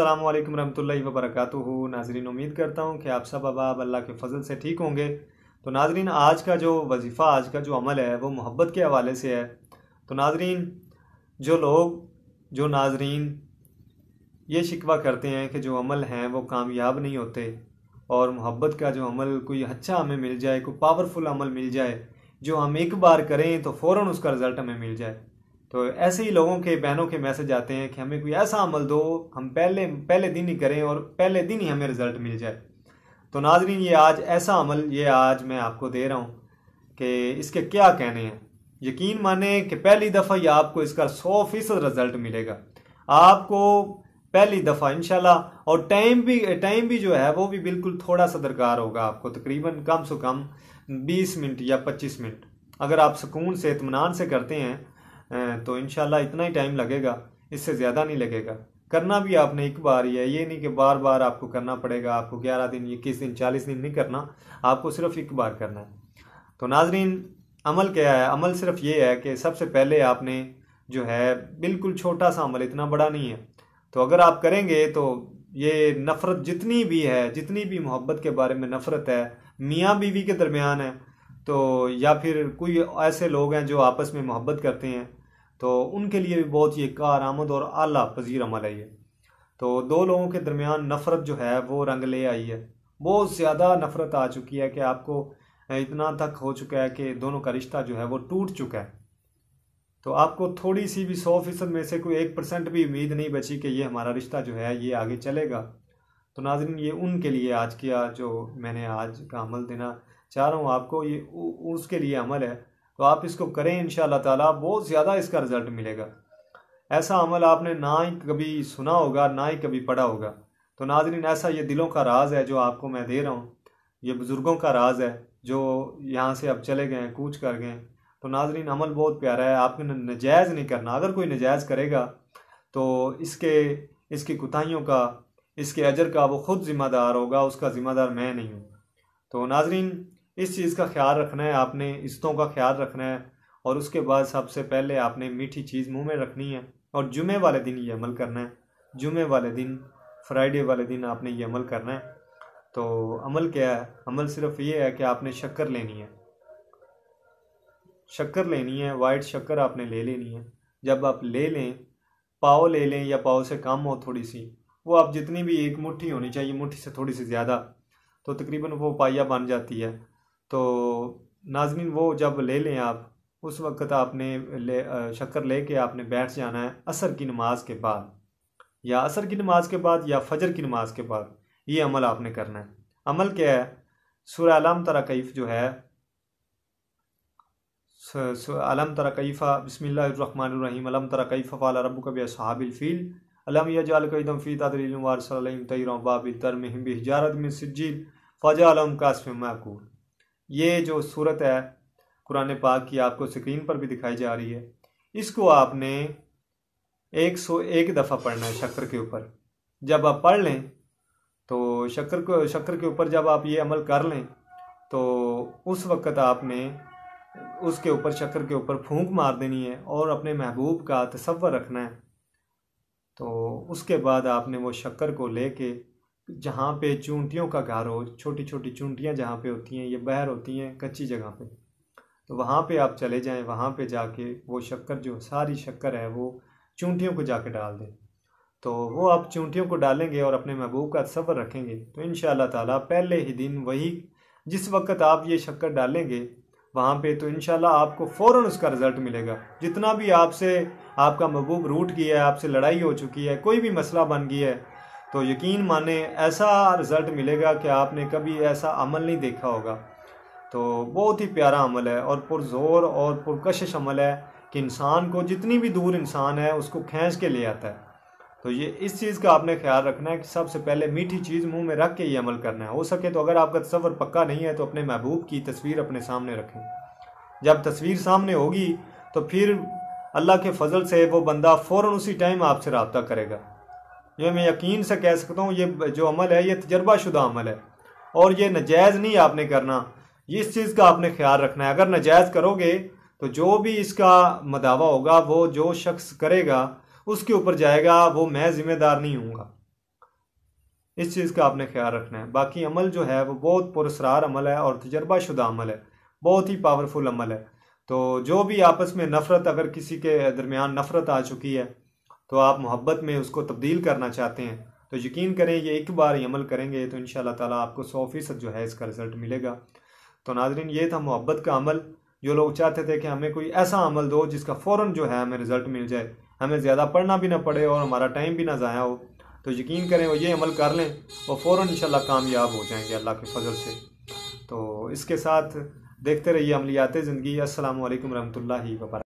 अस्सलाम वालेकुम रहमतुल्लाहि व बरकातुहू नाजरीन उम्मीद करता हूँ कि आप सब अबाब अल्लाह के फजल से ठीक होंगे तो नाजरीन आज का जो वजीफ़ा आज का जो अमल है वो मोहब्बत के हवाले से है तो नाजरीन जो लोग जो नाजरीन ये शिकवा करते हैं कि जो अमल हैं वो कामयाब नहीं होते और मोहब्बत का जो अमल कोई अच्छा हमें मिल जाए कोई पावरफुल अमल मिल जाए जो हम एक बार करें तो फ़ौर उसका रिज़ल्ट हमें मिल जाए तो ऐसे ही लोगों के बहनों के मैसेज आते हैं कि हमें कोई ऐसा अमल दो हम पहले पहले दिन ही करें और पहले दिन ही हमें रिज़ल्ट मिल जाए तो नाजरीन ये आज ऐसा अमल ये आज मैं आपको दे रहा हूँ कि इसके क्या कहने हैं यकीन माने कि पहली दफ़ा ये आपको इसका सौ फीसद रिज़ल्ट मिलेगा आपको पहली दफ़ा इनशाला और टाइम भी टाइम भी जो है वो भी बिल्कुल थोड़ा सा दरकार होगा आपको तकरीबन कम से कम 20 मिनट या 25 मिनट अगर आप सुकून से इतमान से करते हैं तो इन इतना ही टाइम लगेगा इससे ज़्यादा नहीं लगेगा करना भी आपने एक बार ही है ये नहीं कि बार बार आपको करना पड़ेगा आपको ग्यारह दिन इक्कीस दिन चालीस दिन नहीं करना आपको सिर्फ एक बार करना है तो नाजरीन अमल क्या है अमल सिर्फ ये है कि सबसे पहले आपने जो है बिल्कुल छोटा सा अमल इतना बड़ा नहीं है तो अगर आप करेंगे तो ये नफ़रत जितनी भी है जितनी भी मोहब्बत के बारे में नफ़रत है मियाँ बीवी के दरमियान है तो या फिर कोई ऐसे लोग हैं जो आपस में मोहब्बत करते हैं तो उनके लिए भी बहुत ही कार आमद और आला पजीर अमल है ये तो दो लोगों के दरमियान नफ़रत जो है वो रंग ले आई है बहुत ज़्यादा नफ़रत आ चुकी है कि आपको इतना तक हो चुका है कि दोनों का रिश्ता जो है वो टूट चुका है तो आपको थोड़ी सी भी सौ फीसद में से कोई एक परसेंट भी उम्मीद नहीं बची कि ये हमारा रिश्ता जो है ये आगे चलेगा तो नाजिन ये उनके लिए आज किया जो मैंने आज का अमल देना चाह रहा हूँ आपको ये उसके लिए अमल है तो आप इसको करें इन ताला बहुत ज़्यादा इसका रिज़ल्ट मिलेगा ऐसा अमल आपने ना ही कभी सुना होगा ना ही कभी पढ़ा होगा तो नाजरीन ऐसा ये दिलों का राज है जो आपको मैं दे रहा हूँ ये बुज़ुर्गों का राज है जो यहाँ से अब चले गए हैं कूच कर गए हैं तो नाजरीन अमल बहुत प्यारा है आपने नजायज़ नहीं करना अगर कोई नजायज़ करेगा तो इसके इसकी कुताहियों का इसके अजर का वो खुद ज़िम्मेदार होगा उसका ज़िम्मेदार मैं नहीं हूँ तो नाजरीन इस चीज़ का ख्याल रखना है आपने इस्तों का ख्याल रखना है और उसके बाद सबसे पहले आपने मीठी चीज़ मुंह में रखनी है और जुमे वाले दिन ये अमल करना है जुमे वाले दिन फ्राइडे वाले दिन आपने ये अमल करना है तो अमल क्या है अमल सिर्फ ये है कि आपने शक्कर लेनी है शक्कर लेनी है वाइट शक्कर आपने ले लेनी है जब आप ले लें पाव ले लें या पाव से कम हो थोड़ी सी वो आप जितनी भी एक मुट्ठी होनी चाहिए मुट्ठी से थोड़ी सी ज़्यादा तो तकरीबन वो पाइया बन जाती है तो नाजमीन वो जब ले लें आप उस वक्त आपने ले शक्कर ले के आपने बैठ जाना है असर की नमाज के बाद या असर की नमाज के बाद या फजर की नमाज के बाद ये अमल आपने करना है अमल क्या है सूर्य आलम तरा कैफ जो है अलम तरा कैफ़ा बसमिल्लाम अलम तरा कैफ़ा वाला रबू कब सहाबिलफ़ील अलम यजालदम फ़ीतवारसलम तयरबाबिल तरम हिजारत में सज्जील फ़जा आलम कासम मैकूल ये जो सूरत है कुरान पाक की आपको स्क्रीन पर भी दिखाई जा रही है इसको आपने एक सौ एक दफ़ा पढ़ना है शक्कर के ऊपर जब आप पढ़ लें तो शक्कर को शक्कर के ऊपर जब आप ये अमल कर लें तो उस वक़्त आपने उसके ऊपर शक्कर के ऊपर फूंक मार देनी है और अपने महबूब का तस्वर रखना है तो उसके बाद आपने वो शक्कर को ले जहाँ पे चूंटियों का घर हो छोटी छोटी चूंटियाँ जहाँ पे होती हैं ये बहर होती हैं कच्ची जगह पे तो वहाँ पे आप चले जाएँ वहाँ पे जाके वो शक्कर जो सारी शक्कर है वो चूंटियों को जाके डाल दें तो वो आप चूंटियों को डालेंगे और अपने महबूब का सब्र रखेंगे तो इन ताला पहले ही दिन वही जिस वक्त आप ये शक्कर डालेंगे वहाँ पे तो इन आपको फ़ौर उसका रिज़ल्ट मिलेगा जितना भी आपसे आपका महबूब रूट गया है आपसे लड़ाई हो चुकी है कोई भी मसला बन गया है तो यकीन माने ऐसा रिज़ल्ट मिलेगा कि आपने कभी ऐसा अमल नहीं देखा होगा तो बहुत ही प्यारा अमल है और पुरजोर और पुरकशिश अमल है कि इंसान को जितनी भी दूर इंसान है उसको खींच के ले आता है तो ये इस चीज़ का आपने ख्याल रखना है कि सबसे पहले मीठी चीज़ मुंह में रख के ये अमल करना है हो सके तो अगर आपका तस्वर पक्का नहीं है तो अपने महबूब की तस्वीर अपने सामने रखें जब तस्वीर सामने होगी तो फिर अल्लाह के फजल से वो बंदा फ़ौर उसी टाइम आपसे रबता करेगा जो मैं यकीन से कह सकता हूँ ये जो अमल है ये तजर्बा शुदा अमल है और ये नजायज़ नहीं आपने करना इस चीज़ का आपने ख्याल रखना है अगर नजायज़ करोगे तो जो भी इसका मदावा होगा वो जो शख्स करेगा उसके ऊपर जाएगा वो मैं ज़िम्मेदार नहीं हूँ इस चीज़ का आपने ख्याल रखना है बाकी अमल जो है वो बहुत पुरसरार अमल है और तजर्बा शुदा अमल है बहुत ही पावरफुल अमल है तो जो भी आपस में नफ़रत अगर किसी के दरमियान नफ़रत आ चुकी है तो आप मोहब्बत में उसको तब्दील करना चाहते हैं तो यकीन करें ये एक बार ही अमल करेंगे तो इन शाह आपको सौ फ़ीसद जो है इसका रिज़ल्ट मिलेगा तो नाजरीन ये था मोहब्बत का अमल जो लोग चाहते थे कि हमें कोई ऐसा अमल दो जिसका फ़ौर जो है हमें रिज़ल्ट मिल जाए हमें ज़्यादा पढ़ना भी ना पड़े और हमारा टाइम भी ना ज़ाया हो तो यकीन करें वो ये अमल कर लें और फ़ौर इन कामयाब हो जाएंगे अल्लाह के फजल से तो इसके साथ देखते रहिए अमलियात ज़िंदगी असल वरहमल वर्क